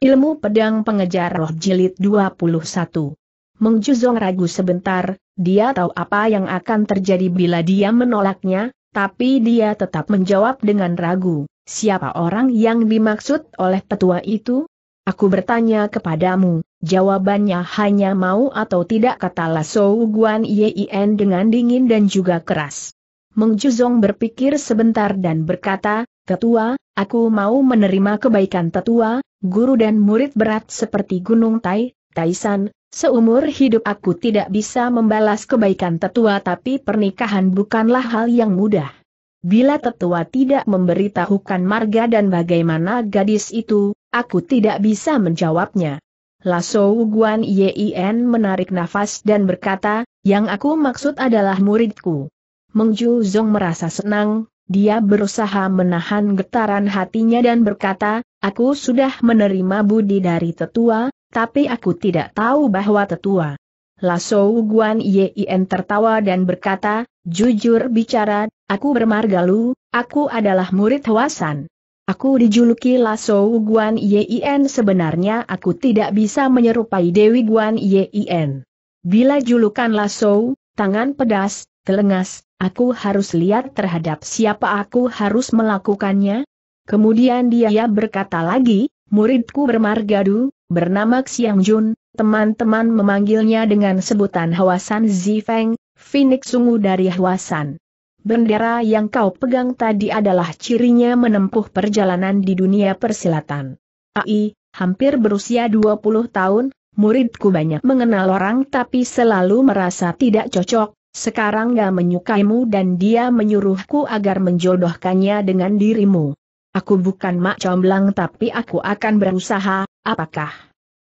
Ilmu Pedang Pengejar Roh Jilid 21 Meng ragu sebentar, dia tahu apa yang akan terjadi bila dia menolaknya, tapi dia tetap menjawab dengan ragu, siapa orang yang dimaksud oleh petua itu? Aku bertanya kepadamu, jawabannya hanya mau atau tidak kata Lasso Guan Yien dengan dingin dan juga keras. Meng berpikir sebentar dan berkata, Tetua, aku mau menerima kebaikan tetua, guru dan murid berat seperti Gunung Tai, Taisan, Seumur hidup aku tidak bisa membalas kebaikan tetua tapi pernikahan bukanlah hal yang mudah. Bila tetua tidak memberitahukan marga dan bagaimana gadis itu, aku tidak bisa menjawabnya. Lasso Guan Yien menarik nafas dan berkata, yang aku maksud adalah muridku. Mengju Zong merasa senang, dia berusaha menahan getaran hatinya dan berkata, aku sudah menerima budi dari tetua, tapi aku tidak tahu bahwa tetua. Lasou Guan Yin tertawa dan berkata, jujur bicara, aku bermarga lu, aku adalah murid Hwasan. Aku dijuluki Lasou Guan Yin sebenarnya aku tidak bisa menyerupai Dewi Guan Yin. Bila julukan Lasou, tangan pedas, telengas, Aku harus lihat terhadap siapa aku harus melakukannya. Kemudian dia berkata lagi, muridku bermargadu, bernama Xiang Jun, teman-teman memanggilnya dengan sebutan Hawasan Zifeng, Phoenix Sungu dari Hawasan. Bendera yang kau pegang tadi adalah cirinya menempuh perjalanan di dunia persilatan. AI, hampir berusia 20 tahun, muridku banyak mengenal orang tapi selalu merasa tidak cocok, sekarang gak menyukaimu dan dia menyuruhku agar menjodohkannya dengan dirimu. Aku bukan mak comblang tapi aku akan berusaha, apakah?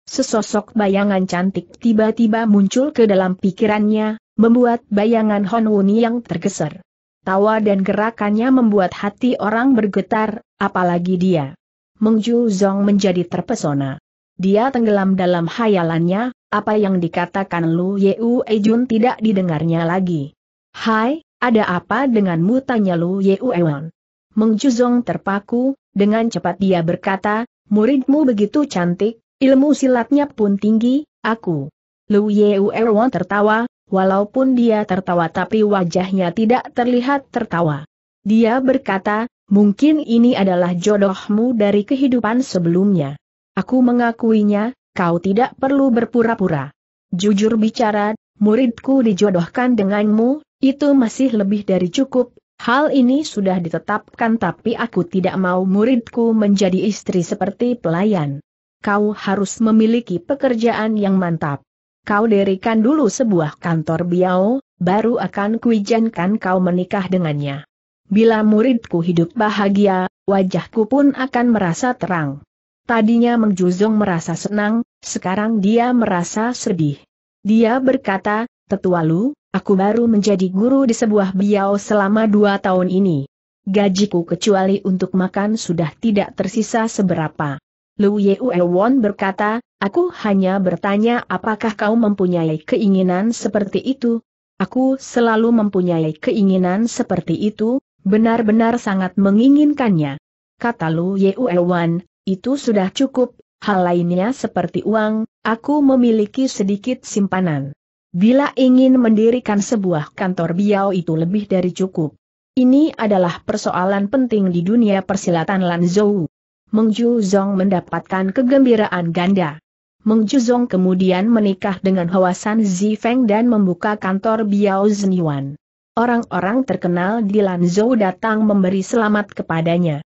Sesosok bayangan cantik tiba-tiba muncul ke dalam pikirannya, membuat bayangan Hon Wuni yang tergeser. Tawa dan gerakannya membuat hati orang bergetar, apalagi dia. Mengju Ju Zong menjadi terpesona. Dia tenggelam dalam hayalannya, apa yang dikatakan Lu Yeu Ejun tidak didengarnya lagi. Hai, ada apa denganmu tanya Lu Yeu Ewan? Meng terpaku, dengan cepat dia berkata, muridmu begitu cantik, ilmu silatnya pun tinggi, aku. Lu Yeu Ewan tertawa, walaupun dia tertawa tapi wajahnya tidak terlihat tertawa. Dia berkata, mungkin ini adalah jodohmu dari kehidupan sebelumnya. Aku mengakuinya, kau tidak perlu berpura-pura. Jujur bicara, muridku dijodohkan denganmu, itu masih lebih dari cukup. Hal ini sudah ditetapkan tapi aku tidak mau muridku menjadi istri seperti pelayan. Kau harus memiliki pekerjaan yang mantap. Kau dirikan dulu sebuah kantor biau, baru akan kuijankan kau menikah dengannya. Bila muridku hidup bahagia, wajahku pun akan merasa terang. Tadinya Meng merasa senang, sekarang dia merasa sedih. Dia berkata, "Tetua Lu, aku baru menjadi guru di sebuah biao selama dua tahun ini. Gajiku kecuali untuk makan sudah tidak tersisa seberapa. Lu Won berkata, aku hanya bertanya apakah kau mempunyai keinginan seperti itu? Aku selalu mempunyai keinginan seperti itu, benar-benar sangat menginginkannya. Kata Lu Won, itu sudah cukup, hal lainnya seperti uang, aku memiliki sedikit simpanan. Bila ingin mendirikan sebuah kantor biau itu lebih dari cukup. Ini adalah persoalan penting di dunia persilatan Lanzhou. Zhou. Meng Ju Zong mendapatkan kegembiraan ganda. Meng Ju Zong kemudian menikah dengan Hawasan Zifeng dan membuka kantor Biao Zhenyuan. Orang-orang terkenal di Lanzhou datang memberi selamat kepadanya.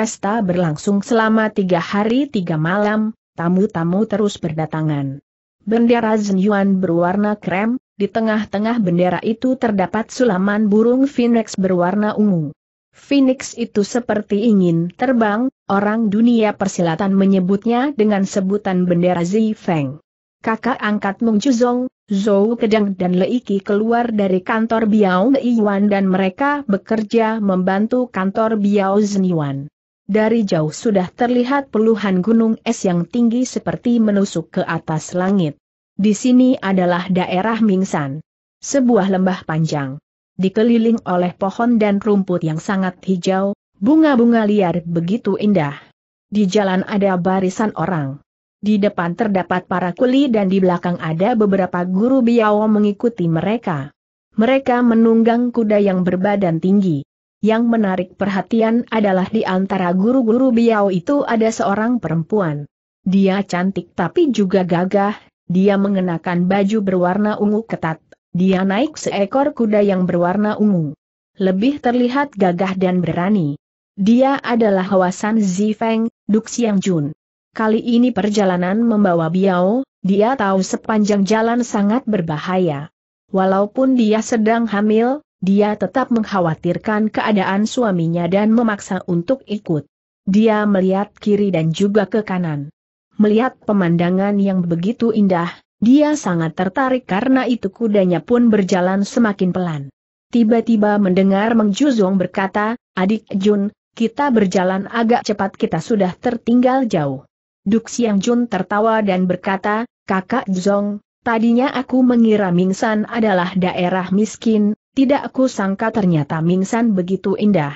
Pesta berlangsung selama tiga hari tiga malam, tamu-tamu terus berdatangan. Bendera Zhenyuan berwarna krem, di tengah-tengah bendera itu terdapat sulaman burung phoenix berwarna ungu. Phoenix itu seperti ingin terbang, orang dunia persilatan menyebutnya dengan sebutan bendera Feng. Kakak angkat Meng Juzong, Zhou Kedang dan Leiki keluar dari kantor Biao Yuan dan mereka bekerja membantu kantor Biao Zhenyuan. Dari jauh sudah terlihat puluhan gunung es yang tinggi seperti menusuk ke atas langit. Di sini adalah daerah Mingsan. Sebuah lembah panjang. Dikeliling oleh pohon dan rumput yang sangat hijau, bunga-bunga liar begitu indah. Di jalan ada barisan orang. Di depan terdapat para kuli dan di belakang ada beberapa guru biawa mengikuti mereka. Mereka menunggang kuda yang berbadan tinggi. Yang menarik perhatian adalah di antara guru-guru Biao itu ada seorang perempuan. Dia cantik tapi juga gagah, dia mengenakan baju berwarna ungu ketat, dia naik seekor kuda yang berwarna ungu. Lebih terlihat gagah dan berani. Dia adalah Hawasan Zifeng, Duk Siang Jun. Kali ini perjalanan membawa Biao, dia tahu sepanjang jalan sangat berbahaya. Walaupun dia sedang hamil, dia tetap mengkhawatirkan keadaan suaminya dan memaksa untuk ikut. Dia melihat kiri dan juga ke kanan. Melihat pemandangan yang begitu indah, dia sangat tertarik karena itu kudanya pun berjalan semakin pelan. Tiba-tiba mendengar Meng Juzong berkata, adik Jun, kita berjalan agak cepat kita sudah tertinggal jauh. Duk Siang Jun tertawa dan berkata, kakak Zong, tadinya aku mengira Mingsan adalah daerah miskin, tidak aku sangka ternyata Mingsan begitu indah.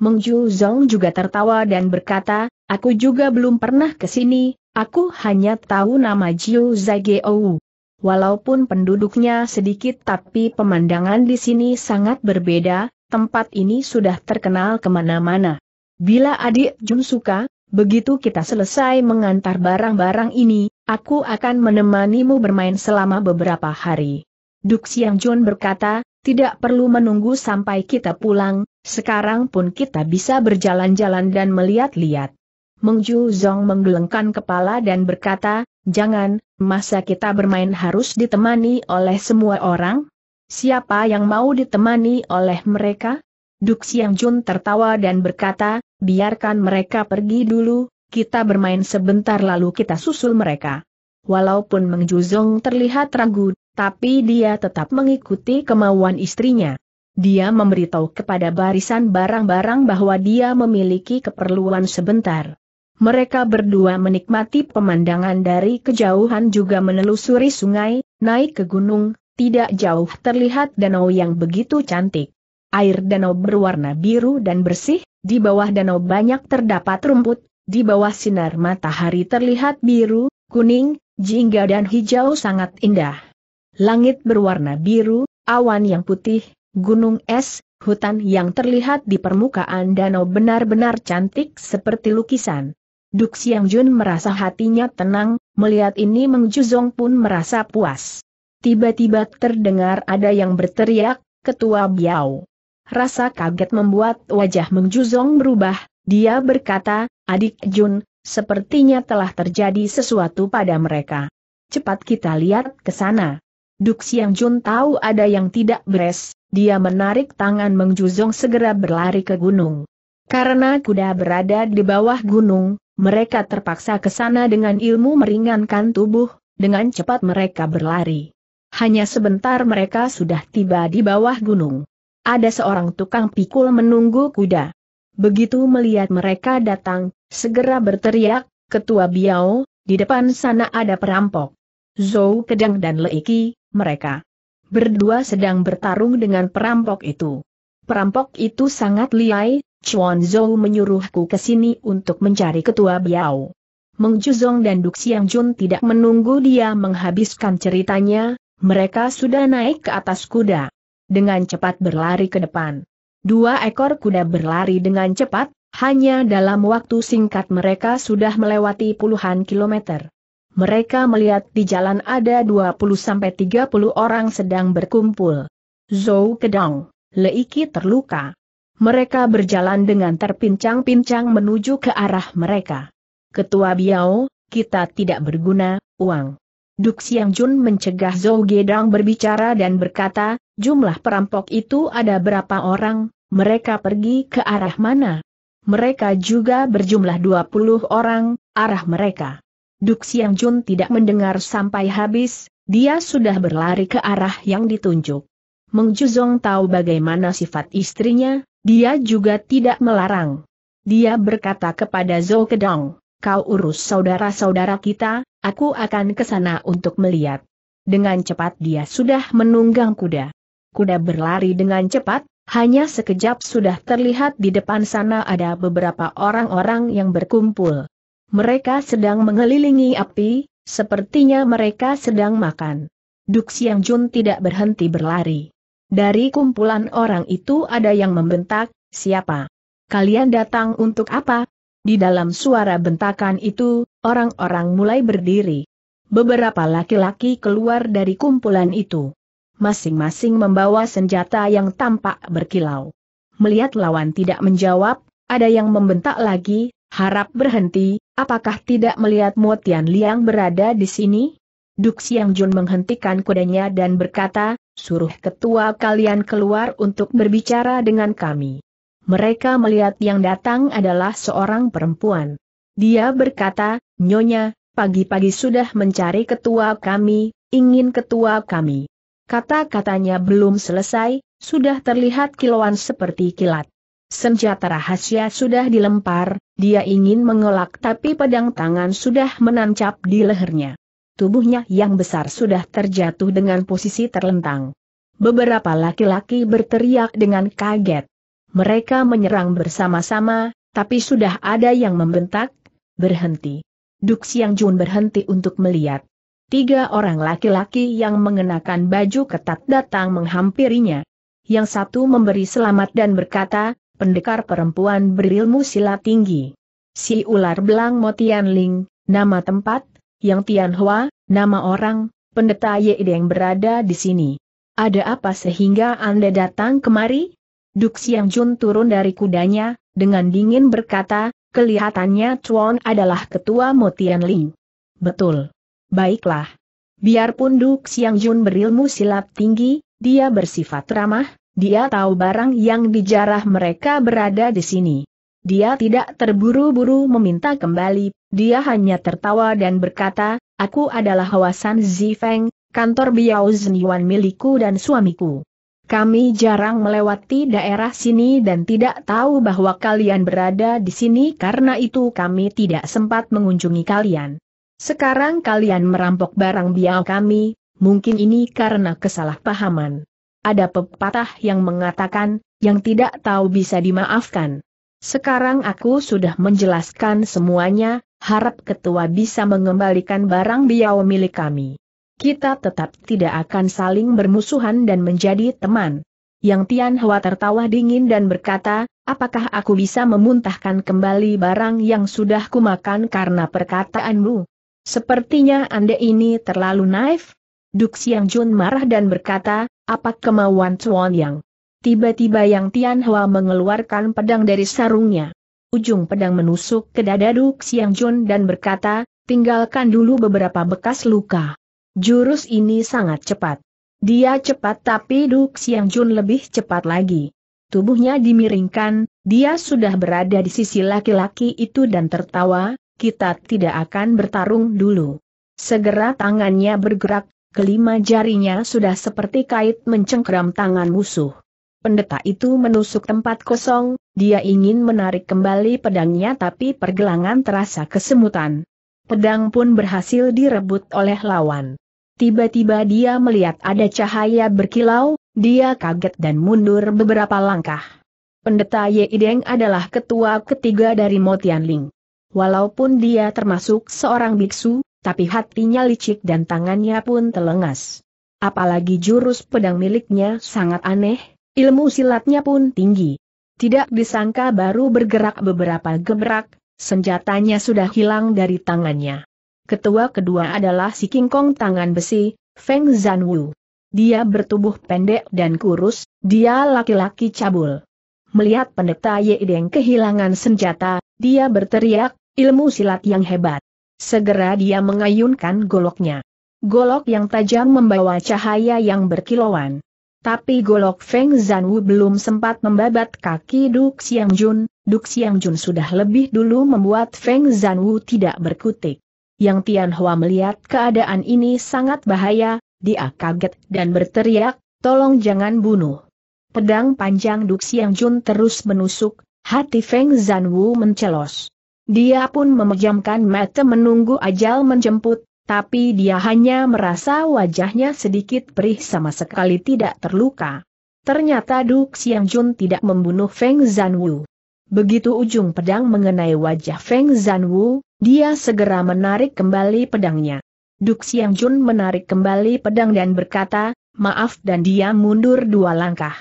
Meng Ju Zong juga tertawa dan berkata, aku juga belum pernah ke sini, aku hanya tahu nama Jiu Zageou. Walaupun penduduknya sedikit tapi pemandangan di sini sangat berbeda, tempat ini sudah terkenal kemana-mana. Bila adik Jun suka, begitu kita selesai mengantar barang-barang ini, aku akan menemanimu bermain selama beberapa hari. Duk Siang Jun berkata, tidak perlu menunggu sampai kita pulang, sekarang pun kita bisa berjalan-jalan dan melihat-lihat. Mengju Zong menggelengkan kepala dan berkata, jangan, masa kita bermain harus ditemani oleh semua orang? Siapa yang mau ditemani oleh mereka? Duk Siang Jun tertawa dan berkata, biarkan mereka pergi dulu, kita bermain sebentar lalu kita susul mereka. Walaupun Meng Juzong terlihat ragu, tapi dia tetap mengikuti kemauan istrinya. Dia memberitahu kepada barisan barang-barang bahwa dia memiliki keperluan sebentar. Mereka berdua menikmati pemandangan dari kejauhan juga menelusuri sungai, naik ke gunung, tidak jauh terlihat danau yang begitu cantik. Air danau berwarna biru dan bersih, di bawah danau banyak terdapat rumput, di bawah sinar matahari terlihat biru, kuning, jingga dan hijau sangat indah. Langit berwarna biru, awan yang putih, gunung es, hutan yang terlihat di permukaan danau benar-benar cantik seperti lukisan. Duk Siang Jun merasa hatinya tenang, melihat ini Meng Juzong pun merasa puas. Tiba-tiba terdengar ada yang berteriak, Ketua Biao. Rasa kaget membuat wajah Meng Juzong berubah, dia berkata, Adik Jun, sepertinya telah terjadi sesuatu pada mereka. Cepat kita lihat ke sana. Duk Siang Jun tahu ada yang tidak beres, dia menarik tangan Meng Juzong segera berlari ke gunung. Karena kuda berada di bawah gunung, mereka terpaksa ke sana dengan ilmu meringankan tubuh, dengan cepat mereka berlari. Hanya sebentar mereka sudah tiba di bawah gunung. Ada seorang tukang pikul menunggu kuda. Begitu melihat mereka datang, segera berteriak, Ketua Biao, di depan sana ada perampok. Zou Kedang dan Leiki, mereka berdua sedang bertarung dengan perampok itu. Perampok itu sangat liai, Chuan Zhou menyuruhku ke sini untuk mencari ketua Biao. Meng dan Duk Siang Jun tidak menunggu dia menghabiskan ceritanya, mereka sudah naik ke atas kuda. Dengan cepat berlari ke depan. Dua ekor kuda berlari dengan cepat, hanya dalam waktu singkat mereka sudah melewati puluhan kilometer. Mereka melihat di jalan ada 20-30 orang sedang berkumpul. Zou Kedong, Leiki terluka. Mereka berjalan dengan terpincang-pincang menuju ke arah mereka. Ketua Biao, kita tidak berguna, uang. Duk Siang Jun mencegah Zou Gedang berbicara dan berkata, jumlah perampok itu ada berapa orang, mereka pergi ke arah mana? Mereka juga berjumlah 20 orang, arah mereka. Duk Siang Jun tidak mendengar sampai habis, dia sudah berlari ke arah yang ditunjuk. Meng Juzong tahu bagaimana sifat istrinya, dia juga tidak melarang. Dia berkata kepada Zhou Kedong, kau urus saudara-saudara kita, aku akan ke sana untuk melihat. Dengan cepat dia sudah menunggang kuda. Kuda berlari dengan cepat, hanya sekejap sudah terlihat di depan sana ada beberapa orang-orang yang berkumpul. Mereka sedang mengelilingi api, sepertinya mereka sedang makan. Duk Siang Jun tidak berhenti berlari. Dari kumpulan orang itu ada yang membentak, siapa? Kalian datang untuk apa? Di dalam suara bentakan itu, orang-orang mulai berdiri. Beberapa laki-laki keluar dari kumpulan itu. Masing-masing membawa senjata yang tampak berkilau. Melihat lawan tidak menjawab, ada yang membentak lagi, harap berhenti, Apakah tidak melihat Mo Tian Liang berada di sini? Duk Siang Jun menghentikan kudanya dan berkata, suruh ketua kalian keluar untuk berbicara dengan kami. Mereka melihat yang datang adalah seorang perempuan. Dia berkata, Nyonya, pagi-pagi sudah mencari ketua kami, ingin ketua kami. Kata-katanya belum selesai, sudah terlihat kilauan seperti kilat. Senjata rahasia sudah dilempar, dia ingin mengelak tapi pedang tangan sudah menancap di lehernya. Tubuhnya yang besar sudah terjatuh dengan posisi terlentang. Beberapa laki-laki berteriak dengan kaget. Mereka menyerang bersama-sama, tapi sudah ada yang membentak, berhenti. Duk Siang Jun berhenti untuk melihat. Tiga orang laki-laki yang mengenakan baju ketat datang menghampirinya. Yang satu memberi selamat dan berkata, pendekar perempuan berilmu silat tinggi. Si ular belang Mo Tian Ling, nama tempat, yang Tianhua, nama orang, pendeta Ye yang berada di sini. Ada apa sehingga Anda datang kemari? Duk Siang Jun turun dari kudanya, dengan dingin berkata, kelihatannya Chuan adalah ketua Mo Tian Ling. Betul. Baiklah. Biarpun Duk Siang Jun berilmu silat tinggi, dia bersifat ramah, dia tahu barang yang dijarah mereka berada di sini. Dia tidak terburu-buru meminta kembali, dia hanya tertawa dan berkata, Aku adalah Hawasan Zifeng, kantor Biao Zeniwan milikku dan suamiku. Kami jarang melewati daerah sini dan tidak tahu bahwa kalian berada di sini karena itu kami tidak sempat mengunjungi kalian. Sekarang kalian merampok barang biao kami, mungkin ini karena kesalahpahaman. Ada pepatah yang mengatakan, yang tidak tahu bisa dimaafkan. Sekarang aku sudah menjelaskan semuanya, harap ketua bisa mengembalikan barang biau milik kami. Kita tetap tidak akan saling bermusuhan dan menjadi teman. Yang Tian Hua tertawa dingin dan berkata, apakah aku bisa memuntahkan kembali barang yang sudah kumakan karena perkataanmu? Sepertinya Anda ini terlalu naif. Duk Siang Jun marah dan berkata, apa kemauan Chuan Yang? Tiba-tiba Yang Tianhua mengeluarkan pedang dari sarungnya. Ujung pedang menusuk ke dada Duk Xiang Jun dan berkata, tinggalkan dulu beberapa bekas luka. Jurus ini sangat cepat. Dia cepat tapi Duk Xiang Jun lebih cepat lagi. Tubuhnya dimiringkan, dia sudah berada di sisi laki-laki itu dan tertawa, kita tidak akan bertarung dulu. Segera tangannya bergerak, kelima jarinya sudah seperti kait mencengkram tangan musuh. Pendeta itu menusuk tempat kosong, dia ingin menarik kembali pedangnya tapi pergelangan terasa kesemutan. Pedang pun berhasil direbut oleh lawan. Tiba-tiba dia melihat ada cahaya berkilau, dia kaget dan mundur beberapa langkah. Pendeta Yeideng adalah ketua ketiga dari Motianling. Walaupun dia termasuk seorang biksu, tapi hatinya licik dan tangannya pun telengas. Apalagi jurus pedang miliknya sangat aneh, ilmu silatnya pun tinggi. Tidak disangka baru bergerak beberapa gebrak, senjatanya sudah hilang dari tangannya. Ketua kedua adalah si King Kong tangan besi, Feng Zanwu. Dia bertubuh pendek dan kurus, dia laki-laki cabul. Melihat pendeta Yedeng kehilangan senjata, dia berteriak, ilmu silat yang hebat. Segera dia mengayunkan goloknya. Golok yang tajam membawa cahaya yang berkilauan. Tapi golok Feng Zanwu belum sempat membabat kaki Duk Siang Jun, Duk Siang Jun sudah lebih dulu membuat Feng Zanwu tidak berkutik. Yang Tian Hua melihat keadaan ini sangat bahaya, dia kaget dan berteriak, tolong jangan bunuh. Pedang panjang Duk Siang Jun terus menusuk, hati Feng Zanwu mencelos. Dia pun memejamkan mata menunggu ajal menjemput, tapi dia hanya merasa wajahnya sedikit perih sama sekali tidak terluka. Ternyata Duk Xiang Jun tidak membunuh Feng Zanwu. Begitu ujung pedang mengenai wajah Feng Zanwu, dia segera menarik kembali pedangnya. Duk Xiang Jun menarik kembali pedang dan berkata, maaf dan dia mundur dua langkah.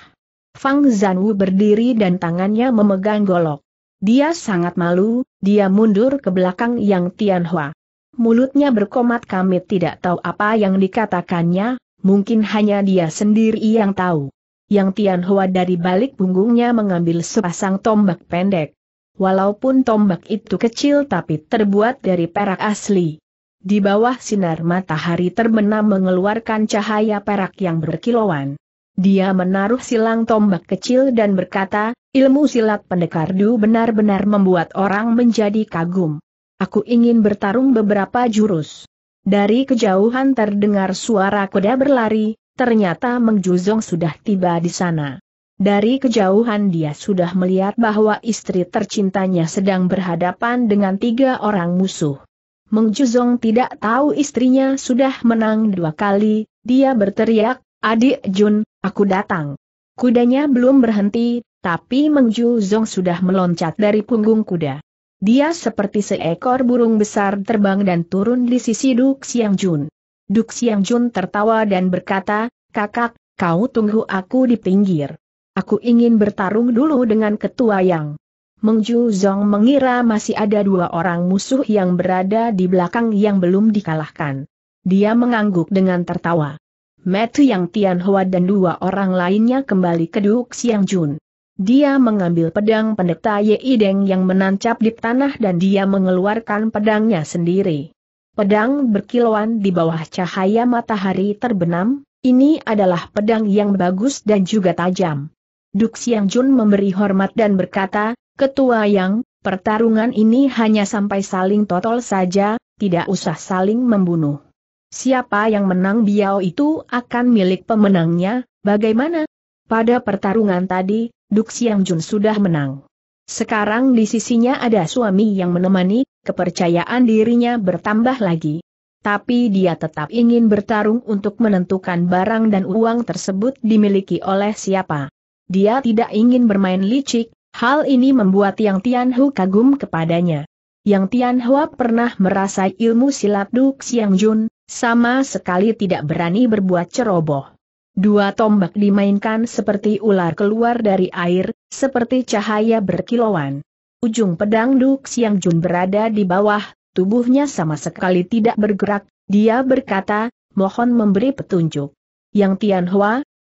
Feng Zanwu berdiri dan tangannya memegang golok. Dia sangat malu, dia mundur ke belakang Yang Tianhua. Mulutnya berkomat kami tidak tahu apa yang dikatakannya, mungkin hanya dia sendiri yang tahu. Yang Tianhua dari balik punggungnya mengambil sepasang tombak pendek. Walaupun tombak itu kecil tapi terbuat dari perak asli. Di bawah sinar matahari terbenam mengeluarkan cahaya perak yang berkilauan. Dia menaruh silang tombak kecil dan berkata, Ilmu silat pendekar Du benar-benar membuat orang menjadi kagum. Aku ingin bertarung beberapa jurus. Dari kejauhan terdengar suara kuda berlari, ternyata Meng Juzong sudah tiba di sana. Dari kejauhan dia sudah melihat bahwa istri tercintanya sedang berhadapan dengan tiga orang musuh. Meng Juzong tidak tahu istrinya sudah menang dua kali, dia berteriak, Adik Jun, aku datang. Kudanya belum berhenti, tapi Meng Ju Zong sudah meloncat dari punggung kuda. Dia seperti seekor burung besar terbang dan turun di sisi Duk Siang Jun. Duk Siang Jun tertawa dan berkata, kakak, kau tunggu aku di pinggir. Aku ingin bertarung dulu dengan ketua yang. Meng Ju Zong mengira masih ada dua orang musuh yang berada di belakang yang belum dikalahkan. Dia mengangguk dengan tertawa. Matthew Yang Tian Hua dan dua orang lainnya kembali ke Duk Siang Jun. Dia mengambil pedang pendeta Yeideng yang menancap di tanah dan dia mengeluarkan pedangnya sendiri. Pedang berkilauan di bawah cahaya matahari terbenam, ini adalah pedang yang bagus dan juga tajam. Duk Siang Jun memberi hormat dan berkata, Ketua Yang, pertarungan ini hanya sampai saling totol saja, tidak usah saling membunuh. Siapa yang menang Biao itu akan milik pemenangnya, bagaimana? Pada pertarungan tadi, Duk Siang Jun sudah menang. Sekarang di sisinya ada suami yang menemani, kepercayaan dirinya bertambah lagi. Tapi dia tetap ingin bertarung untuk menentukan barang dan uang tersebut dimiliki oleh siapa. Dia tidak ingin bermain licik, hal ini membuat Yang Tianhu kagum kepadanya. Yang Tianhua pernah merasa ilmu silat Duk Siang Jun, sama sekali tidak berani berbuat ceroboh. Dua tombak dimainkan seperti ular keluar dari air, seperti cahaya berkilauan. Ujung pedang Duk Siang Jun berada di bawah, tubuhnya sama sekali tidak bergerak, dia berkata, mohon memberi petunjuk. Yang Tian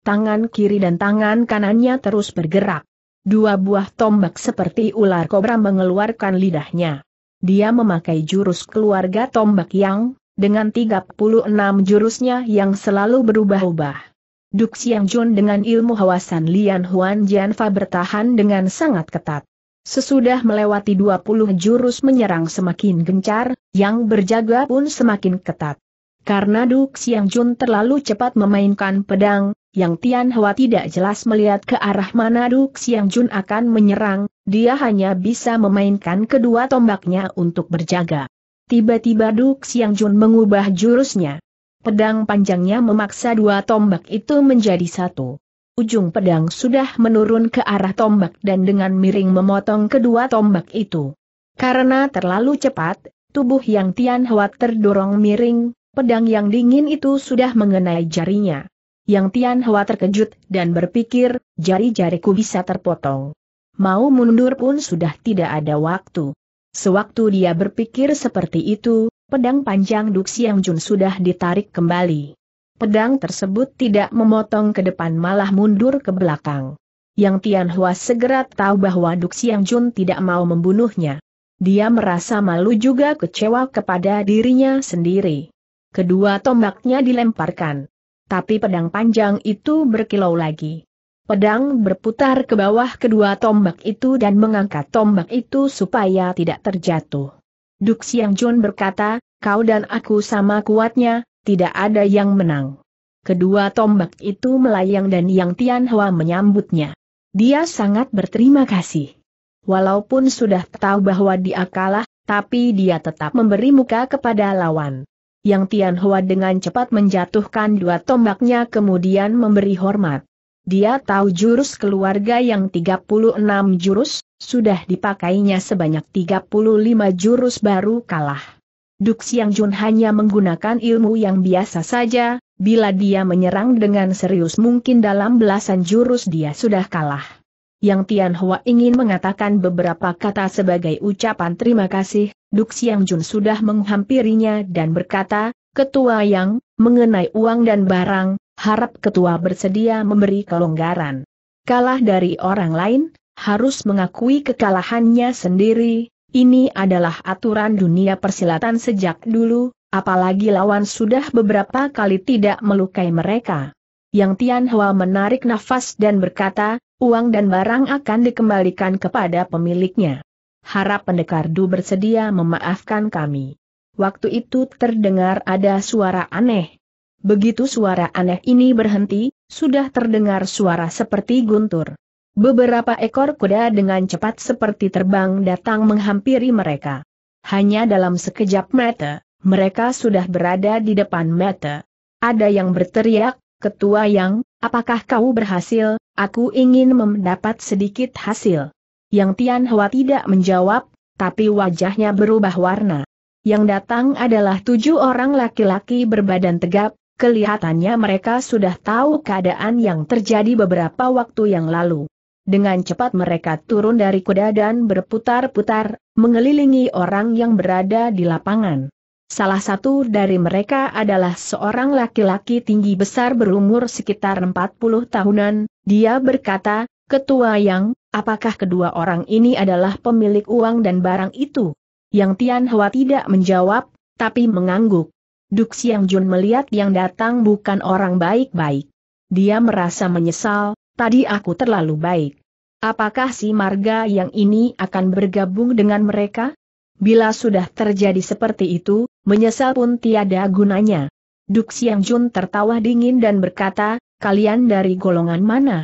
tangan kiri dan tangan kanannya terus bergerak. Dua buah tombak seperti ular kobra mengeluarkan lidahnya. Dia memakai jurus keluarga tombak yang, dengan 36 jurusnya yang selalu berubah-ubah Duk Xiang Jun dengan ilmu hawasan Lian Huan Jianfa bertahan dengan sangat ketat. Sesudah melewati 20 jurus menyerang semakin gencar, yang berjaga pun semakin ketat. Karena Duk Xiang Jun terlalu cepat memainkan pedang, Yang Tian Hua tidak jelas melihat ke arah mana Duk Xiang Jun akan menyerang, dia hanya bisa memainkan kedua tombaknya untuk berjaga. Tiba-tiba Duk Xiang Jun mengubah jurusnya pedang panjangnya memaksa dua tombak itu menjadi satu. Ujung pedang sudah menurun ke arah tombak dan dengan miring memotong kedua tombak itu. Karena terlalu cepat, tubuh yang Tian Hua terdorong miring, pedang yang dingin itu sudah mengenai jarinya. Yang Tian Hua terkejut dan berpikir, jari-jariku bisa terpotong. Mau mundur pun sudah tidak ada waktu. Sewaktu dia berpikir seperti itu, pedang panjang Duk Siang Jun sudah ditarik kembali. Pedang tersebut tidak memotong ke depan malah mundur ke belakang. Yang Tianhua segera tahu bahwa Duk Siang Jun tidak mau membunuhnya. Dia merasa malu juga kecewa kepada dirinya sendiri. Kedua tombaknya dilemparkan. Tapi pedang panjang itu berkilau lagi. Pedang berputar ke bawah kedua tombak itu dan mengangkat tombak itu supaya tidak terjatuh. Duk Siang Jun berkata, kau dan aku sama kuatnya, tidak ada yang menang. Kedua tombak itu melayang dan Yang Tianhua menyambutnya. Dia sangat berterima kasih. Walaupun sudah tahu bahwa dia kalah, tapi dia tetap memberi muka kepada lawan. Yang Tianhua dengan cepat menjatuhkan dua tombaknya kemudian memberi hormat. Dia tahu jurus keluarga yang 36 jurus, sudah dipakainya sebanyak 35 jurus baru kalah. Duk Siang Jun hanya menggunakan ilmu yang biasa saja, bila dia menyerang dengan serius mungkin dalam belasan jurus dia sudah kalah. Yang Tian Hua ingin mengatakan beberapa kata sebagai ucapan terima kasih, Duk Siang Jun sudah menghampirinya dan berkata, Ketua Yang, mengenai uang dan barang, harap ketua bersedia memberi kelonggaran. Kalah dari orang lain, harus mengakui kekalahannya sendiri, ini adalah aturan dunia persilatan sejak dulu, apalagi lawan sudah beberapa kali tidak melukai mereka. Yang Tian Hua menarik nafas dan berkata, uang dan barang akan dikembalikan kepada pemiliknya. Harap pendekar Du bersedia memaafkan kami. Waktu itu terdengar ada suara aneh. Begitu suara aneh ini berhenti, sudah terdengar suara seperti guntur. Beberapa ekor kuda dengan cepat seperti terbang datang menghampiri mereka. Hanya dalam sekejap mata, mereka sudah berada di depan mata. Ada yang berteriak, Ketua Yang, apakah kau berhasil, aku ingin mendapat sedikit hasil. Yang Tian tidak menjawab, tapi wajahnya berubah warna. Yang datang adalah tujuh orang laki-laki berbadan tegap, kelihatannya mereka sudah tahu keadaan yang terjadi beberapa waktu yang lalu. Dengan cepat mereka turun dari kuda dan berputar-putar, mengelilingi orang yang berada di lapangan. Salah satu dari mereka adalah seorang laki-laki tinggi besar berumur sekitar 40 tahunan, dia berkata, Ketua Yang, apakah kedua orang ini adalah pemilik uang dan barang itu? Yang Tian Hua tidak menjawab, tapi mengangguk. Duk Siang Jun melihat yang datang bukan orang baik-baik. Dia merasa menyesal, tadi aku terlalu baik. Apakah si marga yang ini akan bergabung dengan mereka? Bila sudah terjadi seperti itu, menyesal pun tiada gunanya. Duk Siang Jun tertawa dingin dan berkata, kalian dari golongan mana?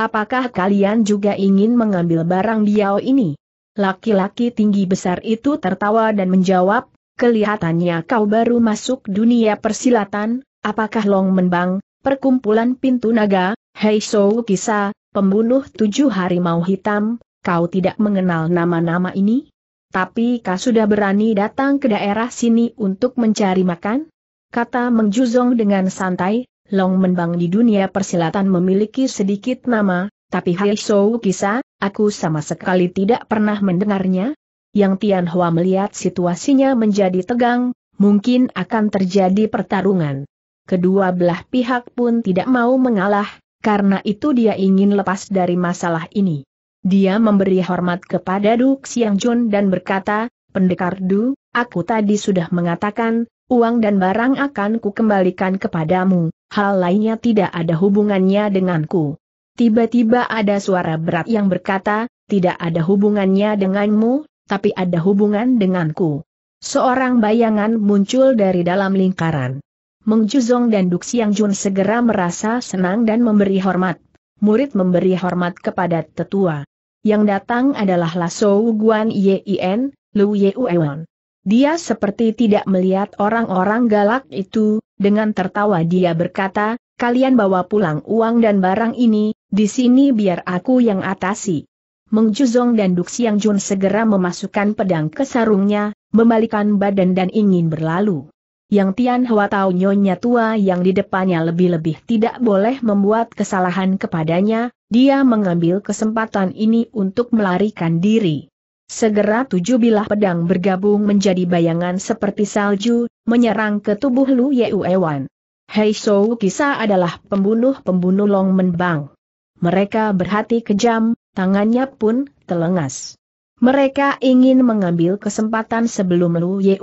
Apakah kalian juga ingin mengambil barang diao ini? Laki-laki tinggi besar itu tertawa dan menjawab, kelihatannya kau baru masuk dunia persilatan, apakah Long Menbang, perkumpulan pintu naga, Hei Sou Kisa, pembunuh tujuh harimau hitam, kau tidak mengenal nama-nama ini? Tapi kau sudah berani datang ke daerah sini untuk mencari makan? Kata Mengjuzong dengan santai, Long Menbang di dunia persilatan memiliki sedikit nama, tapi Hai Sou Kisa, aku sama sekali tidak pernah mendengarnya. Yang Tianhua melihat situasinya menjadi tegang, mungkin akan terjadi pertarungan. Kedua belah pihak pun tidak mau mengalah, karena itu dia ingin lepas dari masalah ini. Dia memberi hormat kepada Duk Siang Jun dan berkata, Pendekar Du, aku tadi sudah mengatakan, uang dan barang akan ku kembalikan kepadamu, hal lainnya tidak ada hubungannya denganku. Tiba-tiba ada suara berat yang berkata, tidak ada hubungannya denganmu, tapi ada hubungan denganku. Seorang bayangan muncul dari dalam lingkaran. Meng Juzong dan Duk Siang Jun segera merasa senang dan memberi hormat. Murid memberi hormat kepada tetua. Yang datang adalah Laso Guan Yin, Lu Yewen. Dia seperti tidak melihat orang-orang galak itu, dengan tertawa dia berkata, kalian bawa pulang uang dan barang ini, di sini biar aku yang atasi. Meng Juzong dan Duk Siang Jun segera memasukkan pedang ke sarungnya, membalikan badan dan ingin berlalu yang Tian Hua tahu nyonya tua yang di depannya lebih-lebih tidak boleh membuat kesalahan kepadanya, dia mengambil kesempatan ini untuk melarikan diri. Segera tujuh bilah pedang bergabung menjadi bayangan seperti salju, menyerang ke tubuh Lu Yeu Ewan. Hei Shou Kisa adalah pembunuh-pembunuh Long Menbang. Mereka berhati kejam, tangannya pun telengas. Mereka ingin mengambil kesempatan sebelum Lu Yue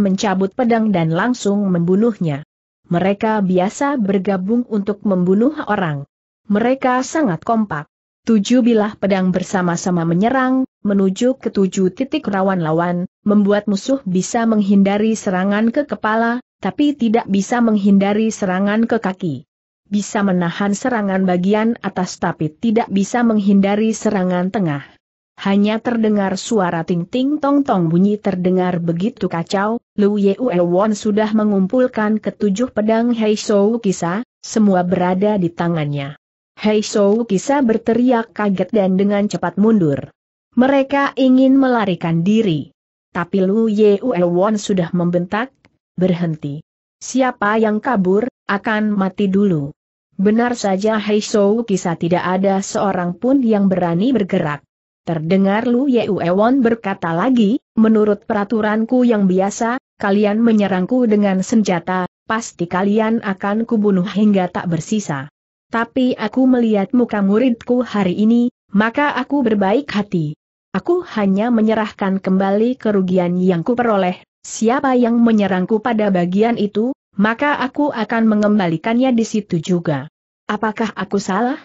mencabut pedang dan langsung membunuhnya. Mereka biasa bergabung untuk membunuh orang. Mereka sangat kompak. Tujuh bilah pedang bersama-sama menyerang, menuju ke tujuh titik rawan lawan, membuat musuh bisa menghindari serangan ke kepala, tapi tidak bisa menghindari serangan ke kaki. Bisa menahan serangan bagian atas tapi tidak bisa menghindari serangan tengah. Hanya terdengar suara ting-ting tong-tong bunyi terdengar begitu kacau, Lu Ye Won sudah mengumpulkan ketujuh pedang Hei Shou Kisa, semua berada di tangannya. Hei Shou Kisa berteriak kaget dan dengan cepat mundur. Mereka ingin melarikan diri. Tapi Lu Ye Won sudah membentak, berhenti. Siapa yang kabur, akan mati dulu. Benar saja Hei Shou Kisa tidak ada seorang pun yang berani bergerak. Terdengar Lu Yeuewon berkata lagi, menurut peraturanku yang biasa, kalian menyerangku dengan senjata, pasti kalian akan kubunuh hingga tak bersisa. Tapi aku melihat muka muridku hari ini, maka aku berbaik hati. Aku hanya menyerahkan kembali kerugian yang kuperoleh, siapa yang menyerangku pada bagian itu, maka aku akan mengembalikannya di situ juga. Apakah aku salah?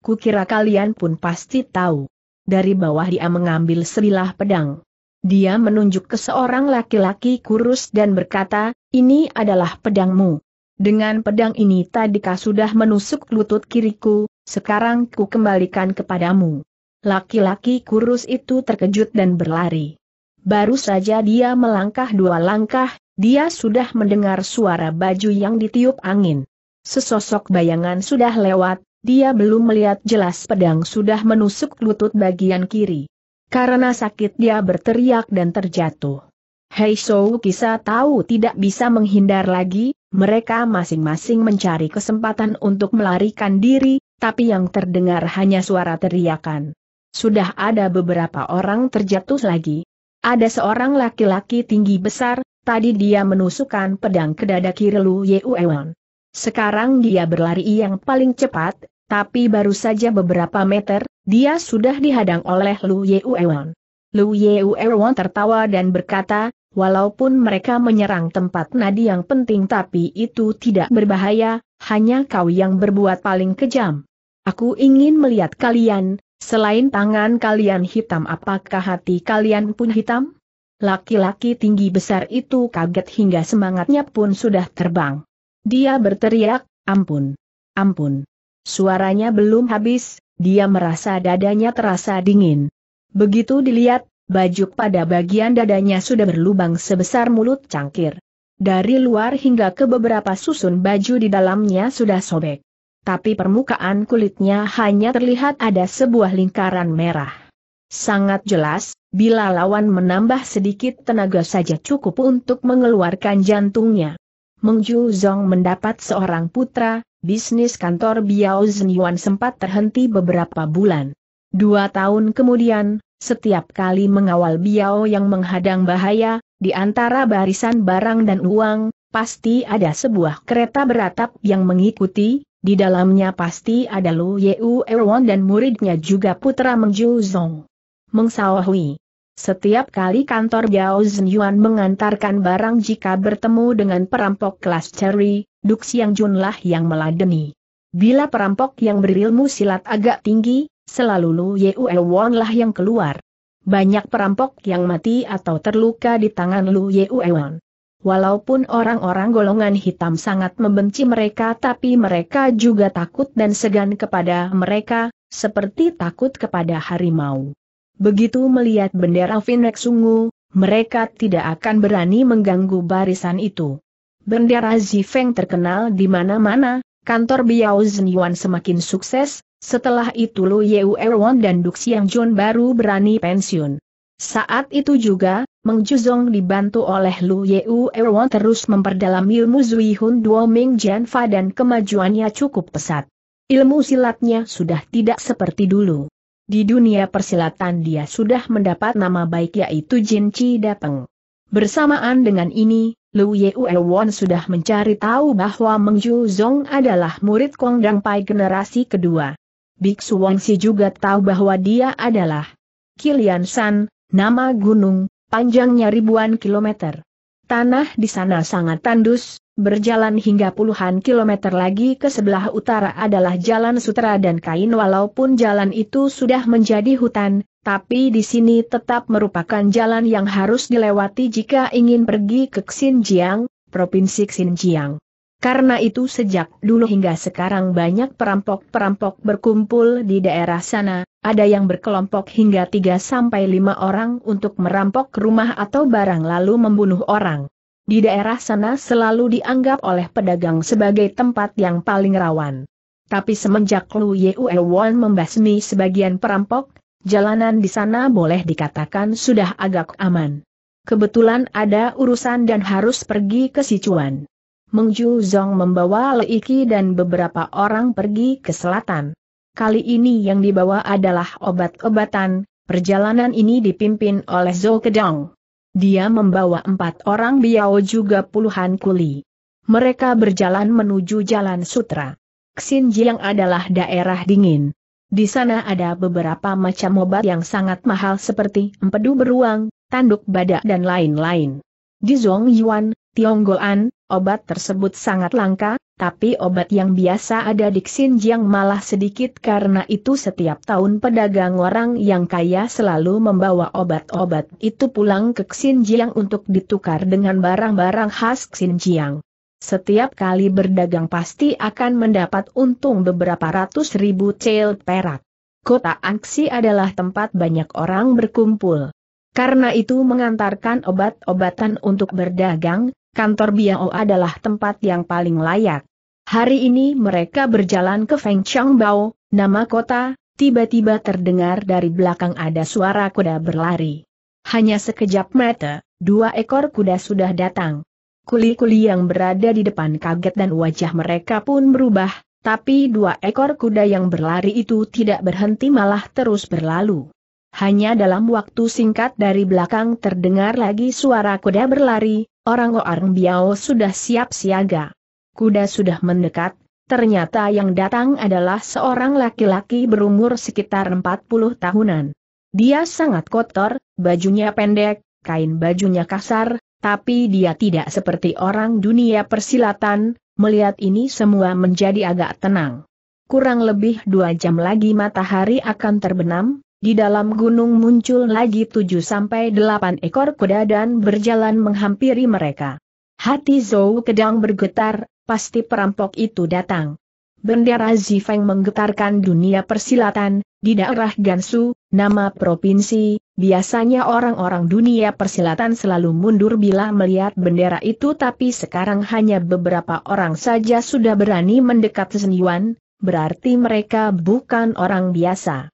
Kukira kalian pun pasti tahu dari bawah dia mengambil sebilah pedang. Dia menunjuk ke seorang laki-laki kurus dan berkata, ini adalah pedangmu. Dengan pedang ini tadika sudah menusuk lutut kiriku, sekarang ku kembalikan kepadamu. Laki-laki kurus itu terkejut dan berlari. Baru saja dia melangkah dua langkah, dia sudah mendengar suara baju yang ditiup angin. Sesosok bayangan sudah lewat, dia belum melihat jelas pedang sudah menusuk lutut bagian kiri. Karena sakit dia berteriak dan terjatuh. Hei Shou Kisa tahu tidak bisa menghindar lagi, mereka masing-masing mencari kesempatan untuk melarikan diri, tapi yang terdengar hanya suara teriakan. Sudah ada beberapa orang terjatuh lagi. Ada seorang laki-laki tinggi besar, tadi dia menusukkan pedang ke dada kiri Lu Yeweon. Sekarang dia berlari yang paling cepat, tapi baru saja beberapa meter, dia sudah dihadang oleh Lu Yeuewon. Lu Yeuewon tertawa dan berkata, walaupun mereka menyerang tempat nadi yang penting tapi itu tidak berbahaya, hanya kau yang berbuat paling kejam. Aku ingin melihat kalian, selain tangan kalian hitam apakah hati kalian pun hitam? Laki-laki tinggi besar itu kaget hingga semangatnya pun sudah terbang. Dia berteriak, ampun, ampun. Suaranya belum habis, dia merasa dadanya terasa dingin. Begitu dilihat, baju pada bagian dadanya sudah berlubang sebesar mulut cangkir. Dari luar hingga ke beberapa susun baju di dalamnya sudah sobek. Tapi permukaan kulitnya hanya terlihat ada sebuah lingkaran merah. Sangat jelas, bila lawan menambah sedikit tenaga saja cukup untuk mengeluarkan jantungnya. Meng Ju Zong mendapat seorang putra, bisnis kantor Biao Zhenyuan sempat terhenti beberapa bulan. Dua tahun kemudian, setiap kali mengawal Biao yang menghadang bahaya, di antara barisan barang dan uang, pasti ada sebuah kereta beratap yang mengikuti, di dalamnya pasti ada Lu Yeu Erwan dan muridnya juga putra Meng Ju Zong. Meng Sao Hui setiap kali kantor Biao Zhenyuan mengantarkan barang jika bertemu dengan perampok kelas Cherry, Duk Siang Junlah yang meladeni. Bila perampok yang berilmu silat agak tinggi, selalu Lu Yue Won lah yang keluar. Banyak perampok yang mati atau terluka di tangan Lu Yue Won. Walaupun orang-orang golongan hitam sangat membenci mereka tapi mereka juga takut dan segan kepada mereka, seperti takut kepada harimau. Begitu melihat bendera Finrek Sungu, mereka tidak akan berani mengganggu barisan itu. Bendera Zifeng terkenal di mana-mana, kantor Biao Zhenyuan semakin sukses, setelah itu Lu Yeu Erwan dan Duk Siang Jun baru berani pensiun. Saat itu juga, Meng Juzong dibantu oleh Lu Yeu Erwan terus memperdalam ilmu Zui Hun Duo Ming Jian Fa dan kemajuannya cukup pesat. Ilmu silatnya sudah tidak seperti dulu. Di dunia persilatan dia sudah mendapat nama baik yaitu Jin Chi Dateng. Bersamaan dengan ini, Lu Ye Won sudah mencari tahu bahwa Meng Ju Zong adalah murid Kong Dang Pai generasi kedua. Biksu Wang Si juga tahu bahwa dia adalah Kilian San, nama gunung, panjangnya ribuan kilometer. Tanah di sana sangat tandus, Berjalan hingga puluhan kilometer lagi ke sebelah utara adalah jalan sutera dan kain walaupun jalan itu sudah menjadi hutan, tapi di sini tetap merupakan jalan yang harus dilewati jika ingin pergi ke Xinjiang, Provinsi Xinjiang. Karena itu sejak dulu hingga sekarang banyak perampok-perampok berkumpul di daerah sana, ada yang berkelompok hingga 3-5 orang untuk merampok rumah atau barang lalu membunuh orang. Di daerah sana selalu dianggap oleh pedagang sebagai tempat yang paling rawan. Tapi semenjak Lu Yue Won membasmi sebagian perampok, jalanan di sana boleh dikatakan sudah agak aman. Kebetulan ada urusan dan harus pergi ke Sichuan. Meng Ju Zong membawa Leiki dan beberapa orang pergi ke selatan. Kali ini yang dibawa adalah obat-obatan, perjalanan ini dipimpin oleh Zhou Kedong. Dia membawa empat orang biao juga puluhan kuli. Mereka berjalan menuju Jalan Sutra. Xinjiang adalah daerah dingin. Di sana ada beberapa macam obat yang sangat mahal seperti empedu beruang, tanduk badak dan lain-lain. Di Zhongyuan, Tionggoan, obat tersebut sangat langka, tapi obat yang biasa ada di Xinjiang malah sedikit karena itu setiap tahun pedagang orang yang kaya selalu membawa obat-obat itu pulang ke Xinjiang untuk ditukar dengan barang-barang khas Xinjiang. Setiap kali berdagang pasti akan mendapat untung beberapa ratus ribu cel perak. Kota Anxi adalah tempat banyak orang berkumpul. Karena itu mengantarkan obat-obatan untuk berdagang, kantor Biao adalah tempat yang paling layak. Hari ini mereka berjalan ke Feng Bao, nama kota, tiba-tiba terdengar dari belakang ada suara kuda berlari. Hanya sekejap mata, dua ekor kuda sudah datang. Kuli-kuli yang berada di depan kaget dan wajah mereka pun berubah, tapi dua ekor kuda yang berlari itu tidak berhenti malah terus berlalu. Hanya dalam waktu singkat dari belakang terdengar lagi suara kuda berlari, orang-orang Biao sudah siap siaga kuda sudah mendekat, ternyata yang datang adalah seorang laki-laki berumur sekitar 40 tahunan. Dia sangat kotor, bajunya pendek, kain bajunya kasar, tapi dia tidak seperti orang dunia persilatan, melihat ini semua menjadi agak tenang. Kurang lebih dua jam lagi matahari akan terbenam, di dalam gunung muncul lagi tujuh sampai delapan ekor kuda dan berjalan menghampiri mereka. Hati Zou Kedang bergetar, pasti perampok itu datang. Bendera Zifeng menggetarkan dunia persilatan, di daerah Gansu, nama provinsi, biasanya orang-orang dunia persilatan selalu mundur bila melihat bendera itu tapi sekarang hanya beberapa orang saja sudah berani mendekat Senyuan, berarti mereka bukan orang biasa.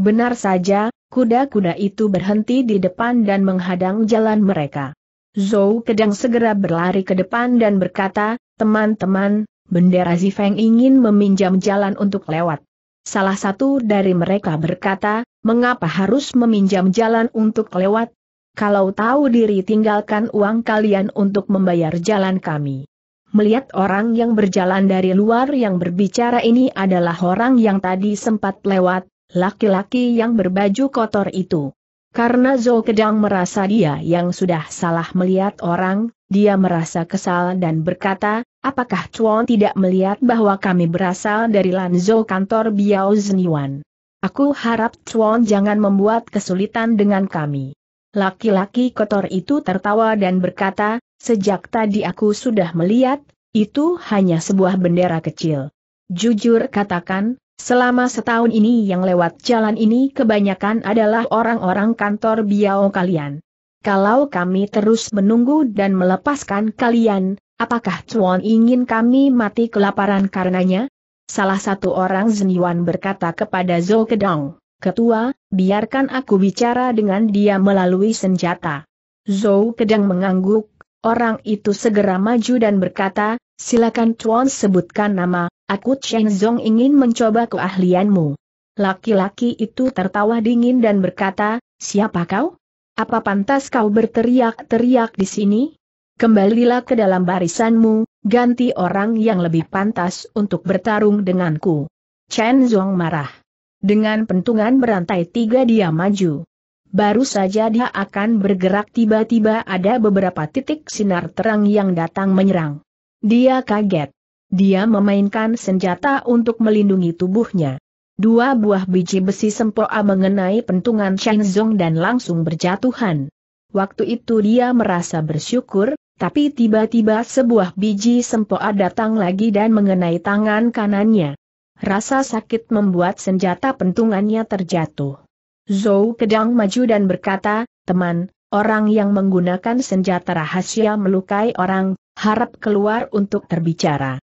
Benar saja, kuda-kuda itu berhenti di depan dan menghadang jalan mereka. Zhou Kedang segera berlari ke depan dan berkata, Teman-teman, bendera Zifeng ingin meminjam jalan untuk lewat. Salah satu dari mereka berkata, mengapa harus meminjam jalan untuk lewat? Kalau tahu diri tinggalkan uang kalian untuk membayar jalan kami. Melihat orang yang berjalan dari luar yang berbicara ini adalah orang yang tadi sempat lewat, laki-laki yang berbaju kotor itu. Karena Zhou Kedang merasa dia yang sudah salah melihat orang, dia merasa kesal dan berkata, Apakah Chuan tidak melihat bahwa kami berasal dari Lanzhou kantor Biao Zhenyuan? Aku harap Chuan jangan membuat kesulitan dengan kami. Laki-laki kotor itu tertawa dan berkata, sejak tadi aku sudah melihat, itu hanya sebuah bendera kecil. Jujur katakan, selama setahun ini yang lewat jalan ini kebanyakan adalah orang-orang kantor Biao kalian. Kalau kami terus menunggu dan melepaskan kalian, Apakah Cuan ingin kami mati kelaparan karenanya? Salah satu orang Zeniwan berkata kepada Zhou Kedong, Ketua, biarkan aku bicara dengan dia melalui senjata. Zhou Kedong mengangguk, orang itu segera maju dan berkata, silakan Cuan sebutkan nama, aku Chen Zhong ingin mencoba keahlianmu. Laki-laki itu tertawa dingin dan berkata, siapa kau? Apa pantas kau berteriak-teriak di sini? Kembalilah ke dalam barisanmu, ganti orang yang lebih pantas untuk bertarung denganku. Chen Zhong marah. Dengan pentungan berantai tiga dia maju. Baru saja dia akan bergerak tiba-tiba ada beberapa titik sinar terang yang datang menyerang. Dia kaget. Dia memainkan senjata untuk melindungi tubuhnya. Dua buah biji besi sempoa mengenai pentungan Chen Zhong dan langsung berjatuhan. Waktu itu dia merasa bersyukur, tapi tiba-tiba sebuah biji sempoa datang lagi dan mengenai tangan kanannya. Rasa sakit membuat senjata pentungannya terjatuh. Zhou Kedang maju dan berkata, teman, orang yang menggunakan senjata rahasia melukai orang, harap keluar untuk terbicara.